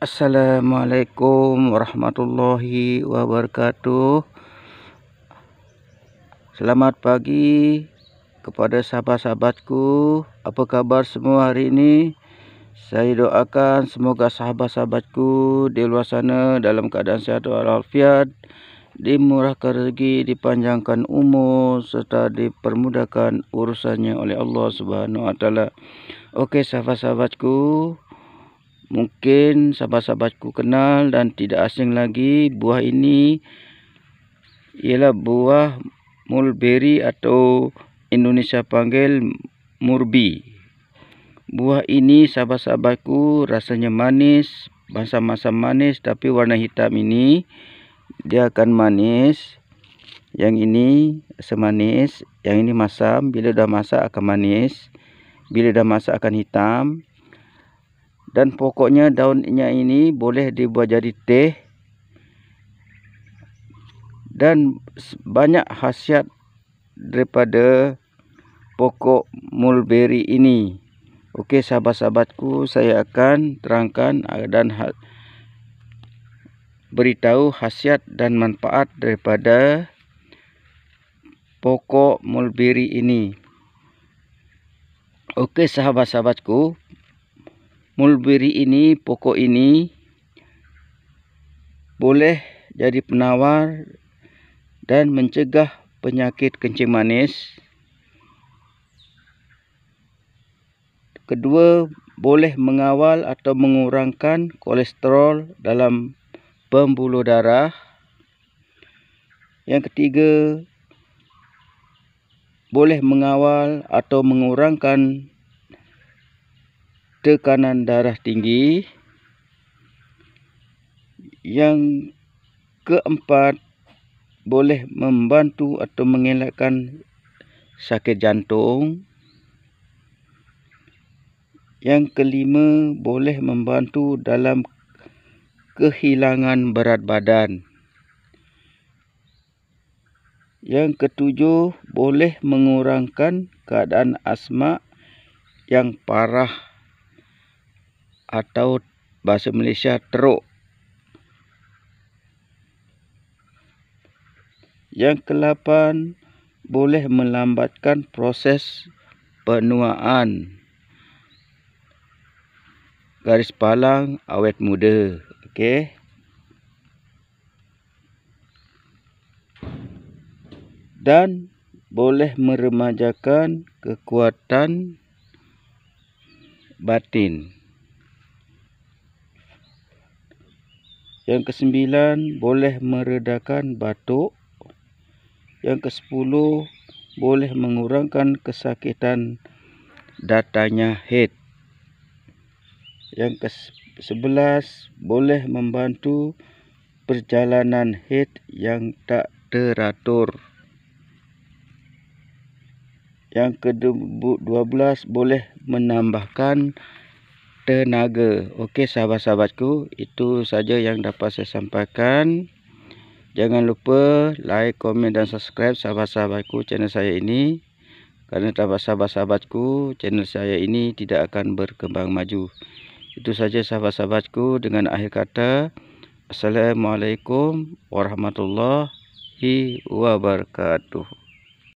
Assalamualaikum warahmatullahi wabarakatuh Selamat pagi kepada sahabat-sahabatku Apa kabar semua hari ini? Saya doakan semoga sahabat-sahabatku di luar sana dalam keadaan sehat walafiat Dimurahkan rezeki, dipanjangkan umur serta dipermudahkan urusannya oleh Allah Subhanahu SWT Okey sahabat-sahabatku mungkin sahabat-sahabatku kenal dan tidak asing lagi buah ini ialah buah mulberry atau Indonesia panggil murbi buah ini sahabat-sahabatku rasanya manis masam-masam manis tapi warna hitam ini dia akan manis yang ini semanis yang ini masam bila dah masak akan manis bila dah masak akan hitam dan pokoknya daunnya ini boleh dibuat jadi teh dan banyak khasiat daripada pokok mulberry ini ok sahabat-sahabatku saya akan terangkan ah, dan ha-, beritahu khasiat dan manfaat daripada pokok mulberry ini ok sahabat-sahabatku mulberry ini, pokok ini boleh jadi penawar dan mencegah penyakit kencing manis. Kedua, boleh mengawal atau mengurangkan kolesterol dalam pembuluh darah. Yang ketiga, boleh mengawal atau mengurangkan tekanan darah tinggi. Yang keempat, boleh membantu atau mengelakkan sakit jantung. Yang kelima, boleh membantu dalam kehilangan berat badan. Yang ketujuh, boleh mengurangkan keadaan asma yang parah atau bahasa Malaysia teruk. Yang kelapan, boleh melambatkan proses penuaan. Garis palang awet muda. Okey. Dan boleh meremajakan kekuatan batin. Yang kesembilan, boleh meredakan batuk. Yang kesepuluh, boleh mengurangkan kesakitan datanya head. Yang sebelas boleh membantu perjalanan head yang tak teratur. Yang kedua belas, boleh menambahkan batuk tenaga. Okey sahabat-sahabatku, itu saja yang dapat saya sampaikan. Jangan lupa like, komen dan subscribe sahabat-sahabatku channel saya ini. Kerana tanpa sahabat-sahabatku, channel saya ini tidak akan berkembang maju. Itu saja sahabat-sahabatku dengan akhir kata. Assalamualaikum warahmatullahi wabarakatuh.